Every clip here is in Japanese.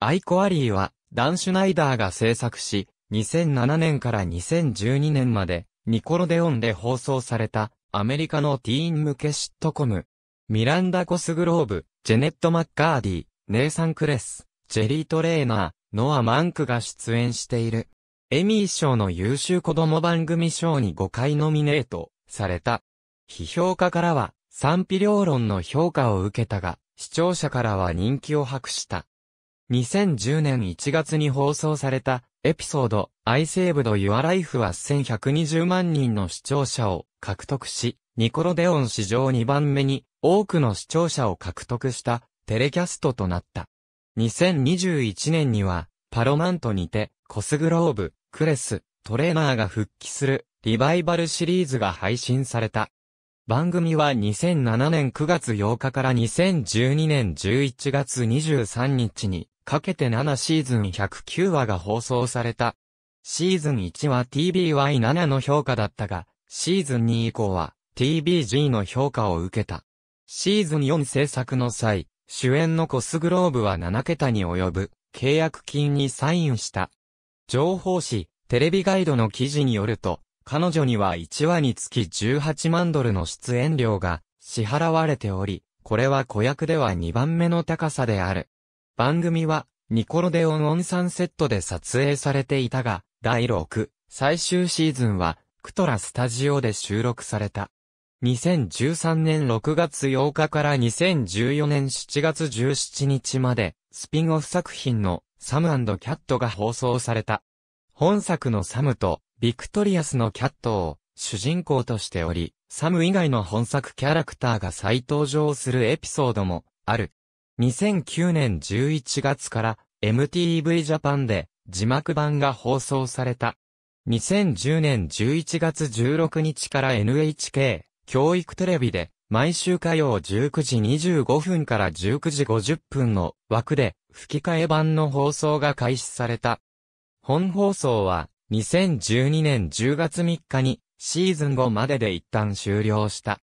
アイコアリーは、ダン・シュナイダーが制作し、2007年から2012年まで、ニコロデオンで放送された、アメリカのティーン向けシットコム。ミランダ・コスグローブ、ジェネット・マッカーディ、ネイサン・クレス、ジェリー・トレーナー、ノア・マンクが出演している。エミー賞の優秀子供番組賞に5回ノミネートされた。批評家からは賛否両論の評価を受けたが、視聴者からは人気を博した。2010年1月に放送されたエピソード、I Saved Your Life は1120万人の視聴者を獲得し、ニコロデオン史上2番目に多くの視聴者を獲得したテレキャストとなった。2021年にはパロマントにてコスグローブ、クレス、トレーナーが復帰するリバイバルシリーズが配信された。番組は2007年9月8日から2012年11月23日にかけて7シーズン109話が放送された。シーズン1は TBY7 の評価だったが、シーズン2以降は TBG の評価を受けた。シーズン4制作の際、主演のコスグローブは7桁に及ぶ契約金にサインした。情報誌、テレビガイドの記事によると、彼女には1話につき18万ドルの出演料が支払われており、これは子役では2番目の高さである。番組は、ニコロデオンオンサンセットで撮影されていたが、第6、最終シーズンは、クトラスタジオで収録された。2013年6月8日から2014年7月17日まで、スピンオフ作品のサムキャットが放送された。本作のサムとビクトリアスのキャットを主人公としており、サム以外の本作キャラクターが再登場するエピソードもある。2009年11月から MTV ジャパンで字幕版が放送された。2010年11月16日から NHK 教育テレビで毎週火曜19時25分から19時50分の枠で吹き替え版の放送が開始された。本放送は2012年10月3日にシーズン後までで一旦終了した。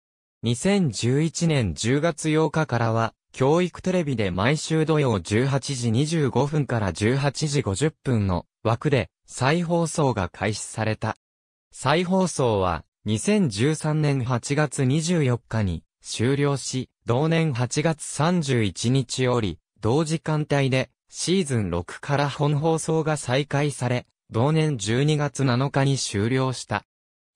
2011年10月8日からは教育テレビで毎週土曜18時25分から18時50分の枠で再放送が開始された。再放送は2013年8月24日に終了し、同年8月31日より同時間帯でシーズン6から本放送が再開され、同年12月7日に終了した。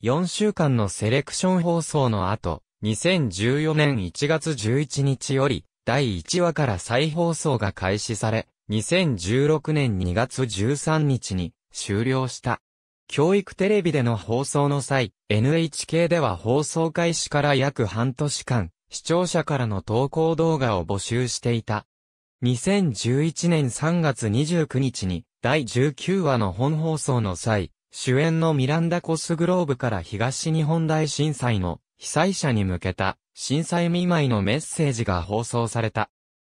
4週間のセレクション放送の後、2014年1月11日より、第1話から再放送が開始され、2016年2月13日に終了した。教育テレビでの放送の際、NHK では放送開始から約半年間、視聴者からの投稿動画を募集していた。2011年3月29日に第19話の本放送の際、主演のミランダ・コスグローブから東日本大震災の被災者に向けた震災見舞いのメッセージが放送された。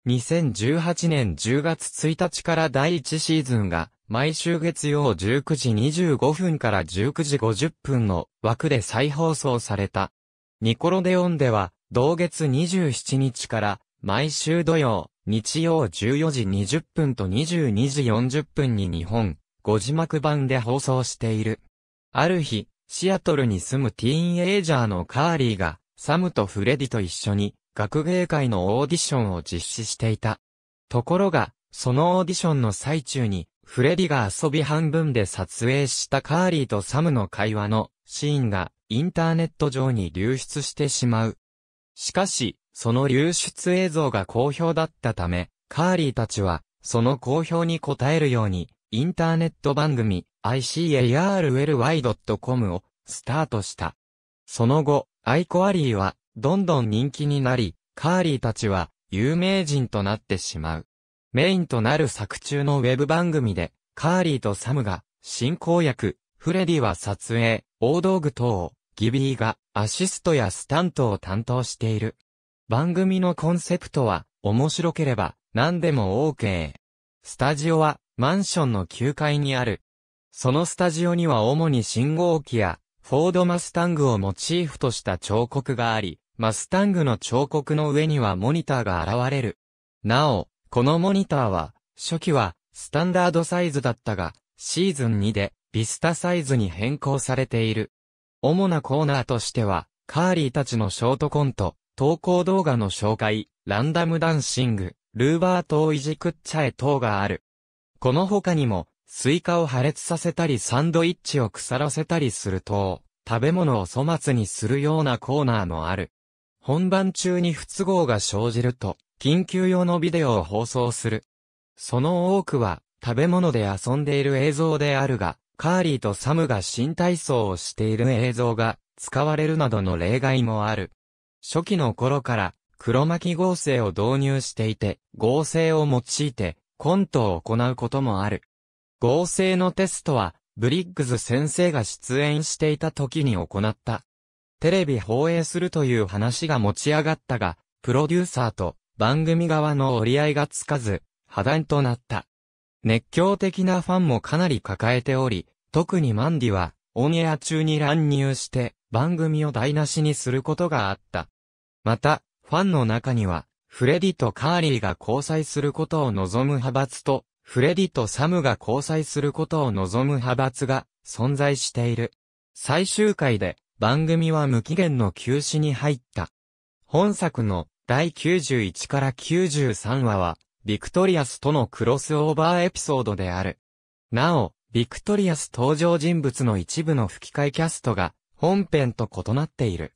2018年10月1日から第1シーズンが、毎週月曜19時25分から19時50分の枠で再放送された。ニコロデオンでは、同月27日から、毎週土曜、日曜14時20分と22時40分に日本、5字幕版で放送している。ある日、シアトルに住むティーンエイジャーのカーリーが、サムとフレディと一緒に学芸会のオーディションを実施していた。ところが、そのオーディションの最中に、フレディが遊び半分で撮影したカーリーとサムの会話のシーンがインターネット上に流出してしまう。しかし、その流出映像が好評だったため、カーリーたちは、その好評に応えるように、インターネット番組 ICARLY.com をスタートした。その後、アイコアリーは、どんどん人気になり、カーリーたちは、有名人となってしまう。メインとなる作中のウェブ番組で、カーリーとサムが、進行役、フレディは撮影、大道具等を、ギビーが、アシストやスタントを担当している。番組のコンセプトは、面白ければ、何でも OK。スタジオは、マンションの9階にある。そのスタジオには主に信号機や、フォードマスタングをモチーフとした彫刻があり、マスタングの彫刻の上にはモニターが現れる。なお、このモニターは、初期は、スタンダードサイズだったが、シーズン2で、ビスタサイズに変更されている。主なコーナーとしては、カーリーたちのショートコント、投稿動画の紹介、ランダムダンシング、ルーバート・いじくっちゃえ等がある。この他にも、スイカを破裂させたりサンドイッチを腐らせたりすると、食べ物を粗末にするようなコーナーもある。本番中に不都合が生じると、緊急用のビデオを放送する。その多くは、食べ物で遊んでいる映像であるが、カーリーとサムが新体操をしている映像が使われるなどの例外もある。初期の頃から黒巻合成を導入していて、合成を用いてコントを行うこともある。合成のテストは、ブリッグズ先生が出演していた時に行った。テレビ放映するという話が持ち上がったが、プロデューサーと番組側の折り合いがつかず、破談となった。熱狂的なファンもかなり抱えており、特にマンディは、オンエア中に乱入して、番組を台無しにすることがあった。また、ファンの中には、フレディとカーリーが交際することを望む派閥と、フレディとサムが交際することを望む派閥が存在している。最終回で番組は無期限の休止に入った。本作の第91から93話は、ビクトリアスとのクロスオーバーエピソードである。なお、ビクトリアス登場人物の一部の吹き替えキャストが本編と異なっている。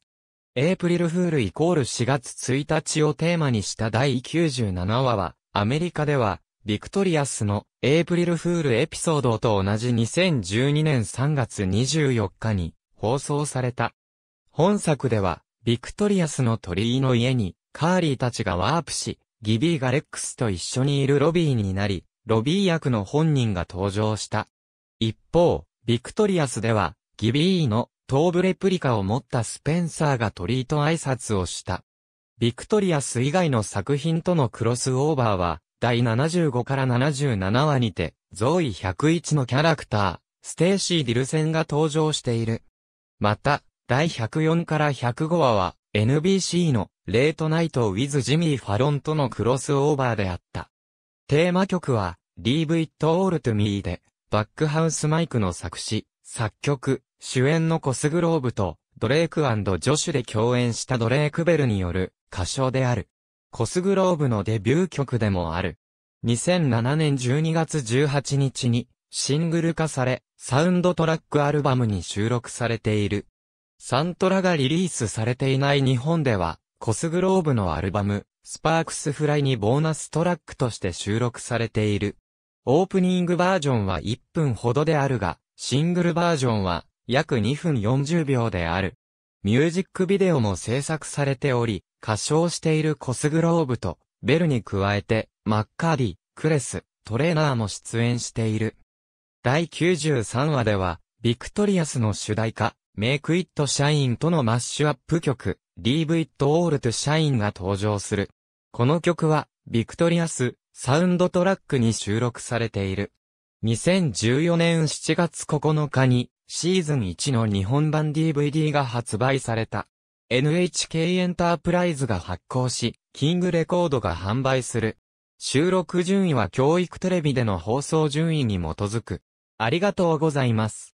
エイプリルフールイコール4月1日をテーマにした第97話は、アメリカではビクトリアスのエイプリルフールエピソードと同じ2012年3月24日に放送された。本作では、ビクトリアスの鳥居の家に、カーリーたちがワープし、ギビーがレックスと一緒にいるロビーになり、ロビー役の本人が登場した。一方、ビクトリアスでは、ギビーの頭部レプリカを持ったスペンサーが鳥居と挨拶をした。ビクトリアス以外の作品とのクロスオーバーは、第75から77話にて、ゾーイ101のキャラクター、ステーシー・ディルセンが登場している。また、第104から105話は、NBC の、レートナイト・ウィズ・ジミー・ファロンとのクロスオーバーであった。テーマ曲は、Leave It All To Me で、バックハウスマイクの作詞、作曲、主演のコスグローブと、ドレイクジョシュで共演したドレイクベルによる歌唱である。コスグローブのデビュー曲でもある。2007年12月18日にシングル化され、サウンドトラックアルバムに収録されている。サントラがリリースされていない日本では、コスグローブのアルバム、スパークスフライにボーナストラックとして収録されている。オープニングバージョンは1分ほどであるが、シングルバージョンは約2分40秒である。ミュージックビデオも制作されており、歌唱しているコスグローブと、ベルに加えて、マッカーディ、クレス、トレーナーも出演している。第93話では、ビクトリアスの主題歌、メイクイットシャインとのマッシュアップ曲、リーブ v ットオールトシャインが登場する。この曲は、ビクトリアス、サウンドトラックに収録されている。2014年7月9日に、シーズン1の日本版 DVD が発売された。NHK エンタープライズが発行し、キングレコードが販売する。収録順位は教育テレビでの放送順位に基づく。ありがとうございます。